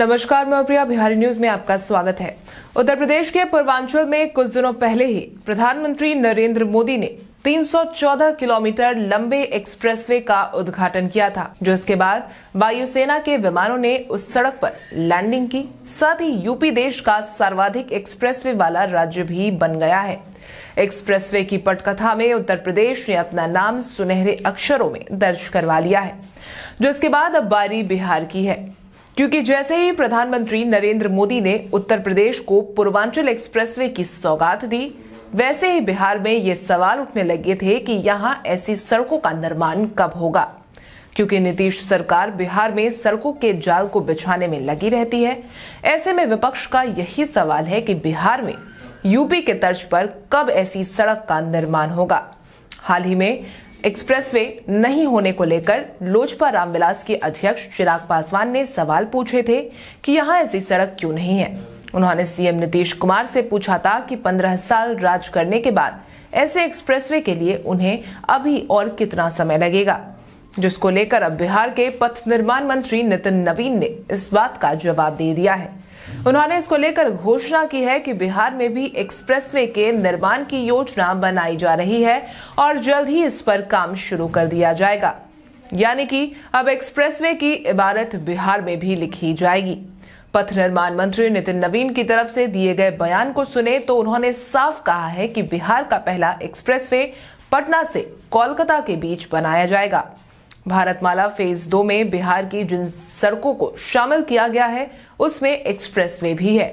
नमस्कार मैं प्रिया बिहारी न्यूज में आपका स्वागत है उत्तर प्रदेश के पूर्वांचल में कुछ दिनों पहले ही प्रधानमंत्री नरेंद्र मोदी ने 314 किलोमीटर लंबे एक्सप्रेसवे का उद्घाटन किया था जो इसके बाद वायुसेना के विमानों ने उस सड़क पर लैंडिंग की साथ ही यूपी देश का सर्वाधिक एक्सप्रेसवे वाला राज्य भी बन गया है एक्सप्रेसवे की पटकथा में उत्तर प्रदेश ने अपना नाम सुनहरे अक्षरों में दर्ज करवा लिया है जो इसके बाद अब बारी बिहार की है क्योंकि जैसे ही प्रधानमंत्री नरेंद्र मोदी ने उत्तर प्रदेश को पूर्वांचल एक्सप्रेसवे की सौगात दी वैसे ही बिहार में ये सवाल उठने लगे थे कि यहाँ ऐसी सड़कों का निर्माण कब होगा क्योंकि नीतीश सरकार बिहार में सड़कों के जाल को बिछाने में लगी रहती है ऐसे में विपक्ष का यही सवाल है कि बिहार में यूपी के तर्ज पर कब ऐसी सड़क का निर्माण होगा हाल ही में एक्सप्रेसवे नहीं होने को लेकर लोजपा रामविलास के अध्यक्ष चिराग पासवान ने सवाल पूछे थे कि यहाँ ऐसी सड़क क्यों नहीं है उन्होंने सीएम नीतीश कुमार से पूछा था कि 15 साल राज करने के बाद ऐसे एक्सप्रेसवे के लिए उन्हें अभी और कितना समय लगेगा जिसको लेकर अब बिहार के पथ निर्माण मंत्री नितिन नवीन ने इस बात का जवाब दे दिया है उन्होंने इसको लेकर घोषणा की है कि बिहार में भी एक्सप्रेसवे के निर्माण की योजना बनाई जा रही है और जल्द ही इस पर काम शुरू कर दिया जाएगा यानी कि अब एक्सप्रेसवे की इबारत बिहार में भी लिखी जाएगी पथ निर्माण मंत्री नितिन नवीन की तरफ से दिए गए बयान को सुने तो उन्होंने साफ कहा है कि बिहार का पहला एक्सप्रेसवे पटना से कोलकाता के बीच बनाया जाएगा भारतमाला फेज दो में बिहार की जिन सड़कों को शामिल किया गया है उसमें एक्सप्रेस वे भी है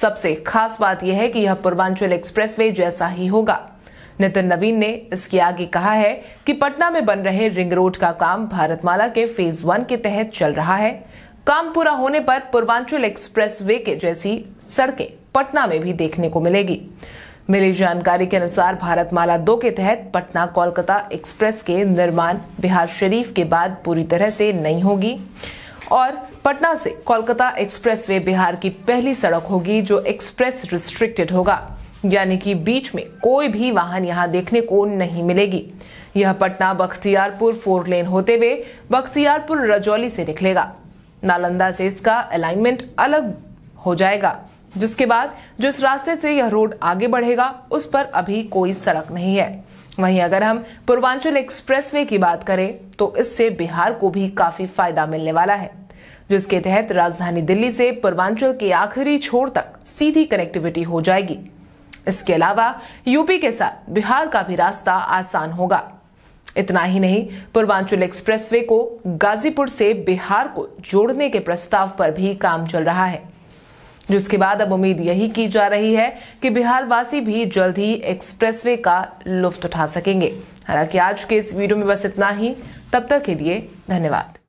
सबसे खास बात यह है कि यह पूर्वांचल एक्सप्रेस वे जैसा ही होगा नितिन नवीन ने इसके आगे कहा है कि पटना में बन रहे रिंग रोड का काम भारतमाला के फेज वन के तहत चल रहा है काम पूरा होने पर पूर्वांचल एक्सप्रेस वे के जैसी सड़कें पटना में भी देखने को मिलेगी मिली जानकारी के अनुसार भारत माला दो के तहत पटना कोलकाता एक्सप्रेस के निर्माण बिहार शरीफ के बाद पूरी तरह से नहीं होगी और पटना से कोलकाता एक्सप्रेस वे बिहार की पहली सड़क होगी जो एक्सप्रेस रिस्ट्रिक्टेड होगा यानी कि बीच में कोई भी वाहन यहां देखने को नहीं मिलेगी यह पटना बख्तियारपुर फोर लेन होते हुए बख्तियारपुर रजौली से निकलेगा नालंदा से इसका अलाइनमेंट अलग हो जाएगा जिसके बाद जिस रास्ते से यह रोड आगे बढ़ेगा उस पर अभी कोई सड़क नहीं है वहीं अगर हम पूर्वांचल एक्सप्रेसवे की बात करें तो इससे बिहार को भी काफी फायदा मिलने वाला है जिसके तहत राजधानी दिल्ली से पूर्वांचल के आखिरी छोर तक सीधी कनेक्टिविटी हो जाएगी इसके अलावा यूपी के साथ बिहार का भी रास्ता आसान होगा इतना ही नहीं पूर्वांचल एक्सप्रेसवे को गाजीपुर से बिहार को जोड़ने के प्रस्ताव पर भी काम चल रहा है जिसके बाद अब उम्मीद यही की जा रही है कि बिहारवासी भी जल्द ही एक्सप्रेसवे का लुफ्त उठा सकेंगे हालांकि आज के इस वीडियो में बस इतना ही तब तक के लिए धन्यवाद